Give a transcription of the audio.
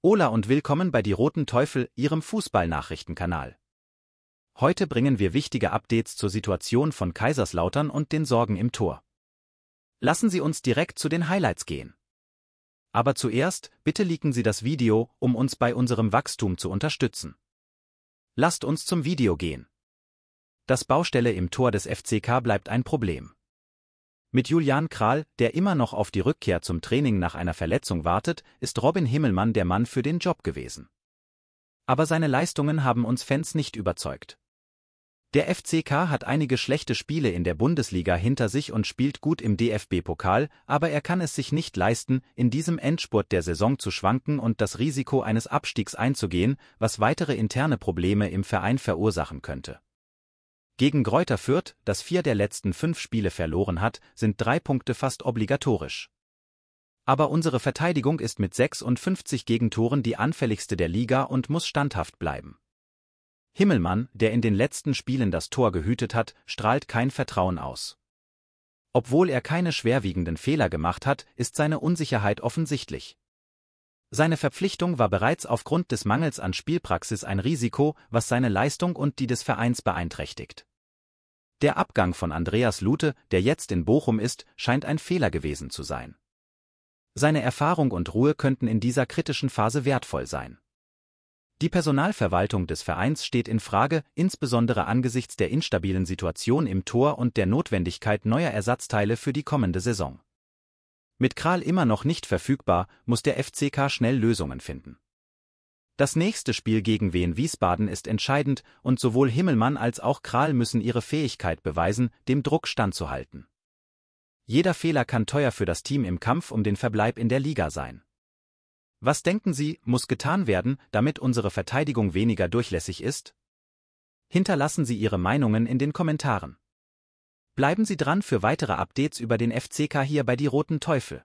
Ola und willkommen bei Die Roten Teufel, Ihrem Fußballnachrichtenkanal. Heute bringen wir wichtige Updates zur Situation von Kaiserslautern und den Sorgen im Tor. Lassen Sie uns direkt zu den Highlights gehen. Aber zuerst, bitte liken Sie das Video, um uns bei unserem Wachstum zu unterstützen. Lasst uns zum Video gehen. Das Baustelle im Tor des FCK bleibt ein Problem. Mit Julian Kral, der immer noch auf die Rückkehr zum Training nach einer Verletzung wartet, ist Robin Himmelmann der Mann für den Job gewesen. Aber seine Leistungen haben uns Fans nicht überzeugt. Der FCK hat einige schlechte Spiele in der Bundesliga hinter sich und spielt gut im DFB-Pokal, aber er kann es sich nicht leisten, in diesem Endspurt der Saison zu schwanken und das Risiko eines Abstiegs einzugehen, was weitere interne Probleme im Verein verursachen könnte. Gegen Greuther Fürth, das vier der letzten fünf Spiele verloren hat, sind drei Punkte fast obligatorisch. Aber unsere Verteidigung ist mit 56 Gegentoren die anfälligste der Liga und muss standhaft bleiben. Himmelmann, der in den letzten Spielen das Tor gehütet hat, strahlt kein Vertrauen aus. Obwohl er keine schwerwiegenden Fehler gemacht hat, ist seine Unsicherheit offensichtlich. Seine Verpflichtung war bereits aufgrund des Mangels an Spielpraxis ein Risiko, was seine Leistung und die des Vereins beeinträchtigt. Der Abgang von Andreas Lute, der jetzt in Bochum ist, scheint ein Fehler gewesen zu sein. Seine Erfahrung und Ruhe könnten in dieser kritischen Phase wertvoll sein. Die Personalverwaltung des Vereins steht in Frage, insbesondere angesichts der instabilen Situation im Tor und der Notwendigkeit neuer Ersatzteile für die kommende Saison. Mit Kral immer noch nicht verfügbar, muss der FCK schnell Lösungen finden. Das nächste Spiel gegen Wien Wiesbaden ist entscheidend und sowohl Himmelmann als auch Kral müssen ihre Fähigkeit beweisen, dem Druck standzuhalten. Jeder Fehler kann teuer für das Team im Kampf um den Verbleib in der Liga sein. Was denken Sie, muss getan werden, damit unsere Verteidigung weniger durchlässig ist? Hinterlassen Sie Ihre Meinungen in den Kommentaren. Bleiben Sie dran für weitere Updates über den FCK hier bei die Roten Teufel.